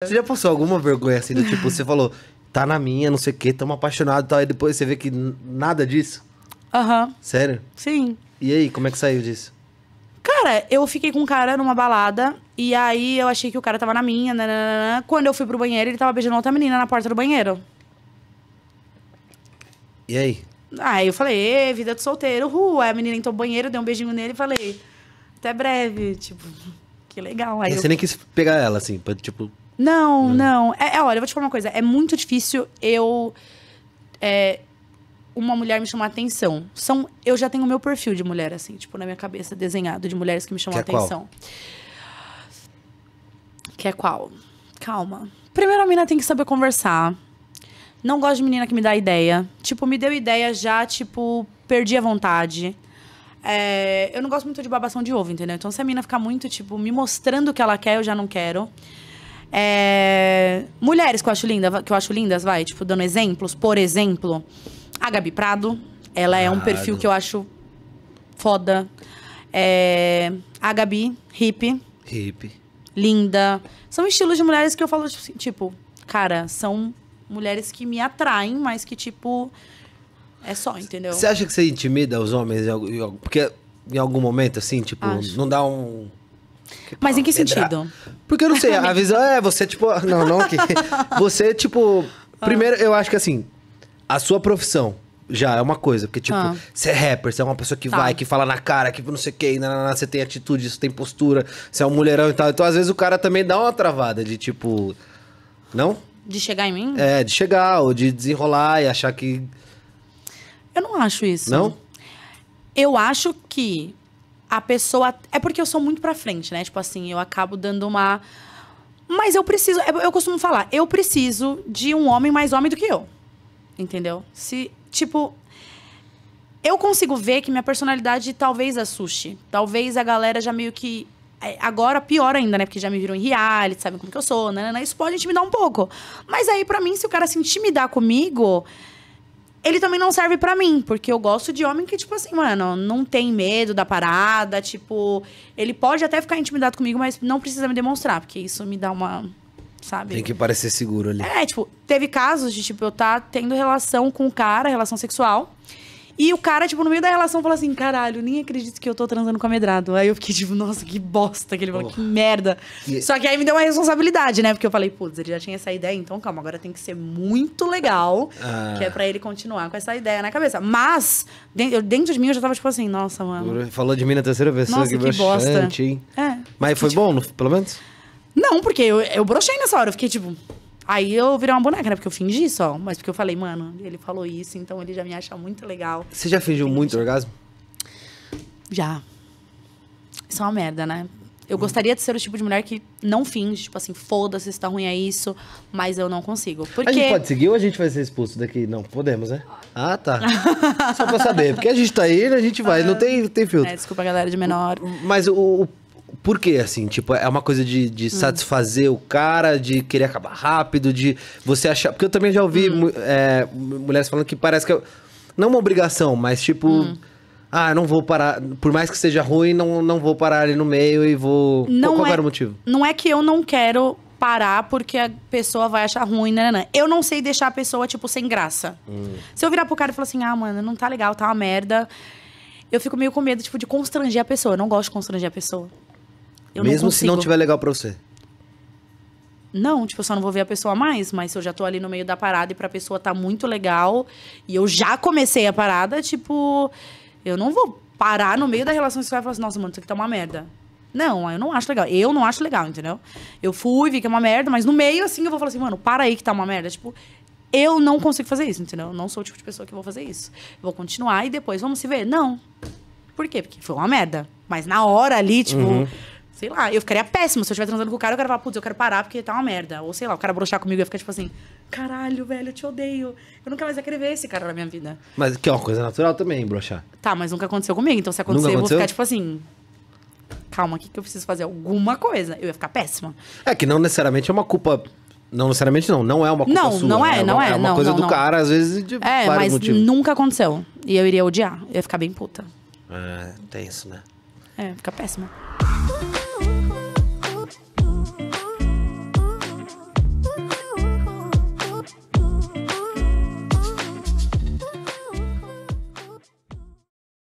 Você já passou alguma vergonha assim, do tipo, você falou, tá na minha, não sei o quê, tamo apaixonado e tal, e depois você vê que nada disso? Aham. Uhum. Sério? Sim. E aí, como é que saiu disso? Cara, eu fiquei com um cara numa balada, e aí eu achei que o cara tava na minha, nananana. Quando eu fui pro banheiro, ele tava beijando outra menina na porta do banheiro. E aí? Aí eu falei, vida de solteiro, rua. Aí a menina entrou no banheiro, deu um beijinho nele e falei, até breve, tipo, que legal. Aí você eu... nem quis pegar ela, assim, pra, tipo, não, hum. não. É, é, olha, eu vou te falar uma coisa. É muito difícil eu. É, uma mulher me chamar atenção. São, eu já tenho o meu perfil de mulher, assim, tipo, na minha cabeça, desenhado de mulheres que me chamam que é atenção. Qual? Que é qual? Calma. Primeiro, a menina tem que saber conversar. Não gosto de menina que me dá ideia. Tipo, me deu ideia já, tipo, perdi a vontade. É, eu não gosto muito de babação de ovo, entendeu? Então, se a menina ficar muito, tipo, me mostrando o que ela quer, eu já não quero. É... Mulheres que eu acho linda, que eu acho lindas, vai, tipo, dando exemplos, por exemplo, a Gabi Prado. Ela é um perfil que eu acho foda. É... A Gabi, hippie. Hippie. Linda. São estilos de mulheres que eu falo, tipo, tipo cara, são mulheres que me atraem, mas que, tipo, é só, entendeu? Você acha que você intimida os homens? Porque em algum momento, assim, tipo, acho. não dá um mas em que sentido? Ah, porque eu não sei, a visão é você, tipo. Não, não que. Você, tipo. Ah. Primeiro, eu acho que assim. A sua profissão já é uma coisa, porque, tipo, ah. você é rapper, você é uma pessoa que tá. vai, que fala na cara, que não sei o que, você tem atitude, você tem postura, você é um mulherão e tal. Então, às vezes, o cara também dá uma travada de tipo. Não? De chegar em mim? É, de chegar, ou de desenrolar e achar que. Eu não acho isso. Não? Eu acho que a pessoa. É porque eu sou muito pra frente, né? Tipo assim, eu acabo dando uma. Mas eu preciso. É, eu costumo falar, eu preciso de um homem mais homem do que eu. Entendeu? Se, tipo. Eu consigo ver que minha personalidade talvez assuste. Talvez a galera já meio que. É, agora pior ainda, né? Porque já me viram em reality, sabem como que eu sou, né? Isso pode intimidar um pouco. Mas aí, para mim, se o cara se intimidar comigo ele também não serve para mim, porque eu gosto de homem que, tipo assim, mano, não tem medo da parada, tipo, ele pode até ficar intimidado comigo, mas não precisa me demonstrar, porque isso me dá uma. Sabe? Tem que parecer seguro ali. É, tipo, teve casos de, tipo, eu tá tendo relação com o cara, relação sexual. E o cara, tipo, no meio da relação, falou assim: caralho, nem acredito que eu tô transando com a Medrado. Aí eu fiquei tipo, nossa, que bosta. Que ele falou, oh. que merda. Yeah. É Só que aí me deu uma responsabilidade, né? Porque eu falei, putz, ele já tinha essa ideia, então calma, agora tem que ser muito legal, ah. que é pra ele continuar com essa ideia na cabeça. Mas, dentro de mim, eu já tava tipo assim, nossa, mano. Falou de mim na terceira pessoa, nossa, que, que bosta. Hein? É. Mas foi tipo, bom, pelo menos? Não, porque eu, eu brochei nessa hora. Eu fiquei tipo, Aí eu virei uma boneca, né? Porque eu fingi só. Mas porque eu falei, mano, ele falou isso, então ele já me acha muito legal. Você já fingiu Finge. muito orgasmo? Já. Isso é uma merda, né? Eu hum. gostaria de ser o tipo de mulher que não finge, tipo assim, foda-se, está ruim é isso, mas eu não consigo. Porque... A gente pode seguir ou a gente vai ser expulso daqui? Não, podemos, né? Ah, tá. Só pra saber, porque a gente tá aí, a gente vai, não é. tem, tem filtro. É, desculpa, galera de menor. Mas o, o por quê, assim? Tipo, é uma coisa de, de hum. satisfazer o cara, de querer acabar rápido, de você achar. Porque eu também já ouvi hum. é, mulheres falando que parece que. É, não uma obrigação, mas tipo. Hum. Ah, não vou parar. Por mais que seja ruim, não, não vou parar ali no meio e vou. Não Qual, qual é, era o motivo? Não é que eu não quero parar porque a pessoa vai achar ruim, né, né? né. Eu não sei deixar a pessoa, tipo, sem graça. Hum. Se eu virar pro cara e falar assim, ah, mano, não tá legal, tá uma merda. Eu fico meio com medo, tipo, de constranger a pessoa. Eu não gosto de constranger a pessoa. Eu Mesmo não se não tiver legal pra você. Não, tipo, eu só não vou ver a pessoa mais, mas se eu já tô ali no meio da parada e pra pessoa tá muito legal e eu já comecei a parada, tipo, eu não vou parar no meio da relação sexual e falar assim, nossa, mano, isso aqui tá uma merda. Não, eu não acho legal. Eu não acho legal, entendeu? Eu fui, vi que é uma merda, mas no meio, assim, eu vou falar assim, mano, para aí que tá uma merda. Tipo, eu não consigo fazer isso, entendeu? Eu não sou o tipo de pessoa que vou fazer isso. Eu vou continuar e depois vamos se ver. Não. Por quê? Porque foi uma merda. Mas na hora ali, tipo. Uhum Sei lá, eu ficaria péssimo se eu estiver transando com o cara, eu quero falar, putz, eu quero parar porque tá uma merda. Ou sei lá, o cara broxar comigo e ficar tipo assim, caralho, velho, eu te odeio. Eu nunca mais ia querer ver esse cara na minha vida. Mas que é uma coisa natural também, broxar. Tá, mas nunca aconteceu comigo, então se acontecer, nunca eu vou aconteceu? ficar tipo assim, calma, que, eu preciso fazer? Alguma coisa. Eu ia ficar péssima. É que não necessariamente é uma culpa. Não necessariamente não, não é uma culpa Não, sua, não é, né? É não é. É uma não, coisa não, do não. cara, às vezes, de É, vários mas motivos. nunca aconteceu. E eu iria odiar. Eu ia ficar bem puta. É, tem isso, né? É, fica péssima.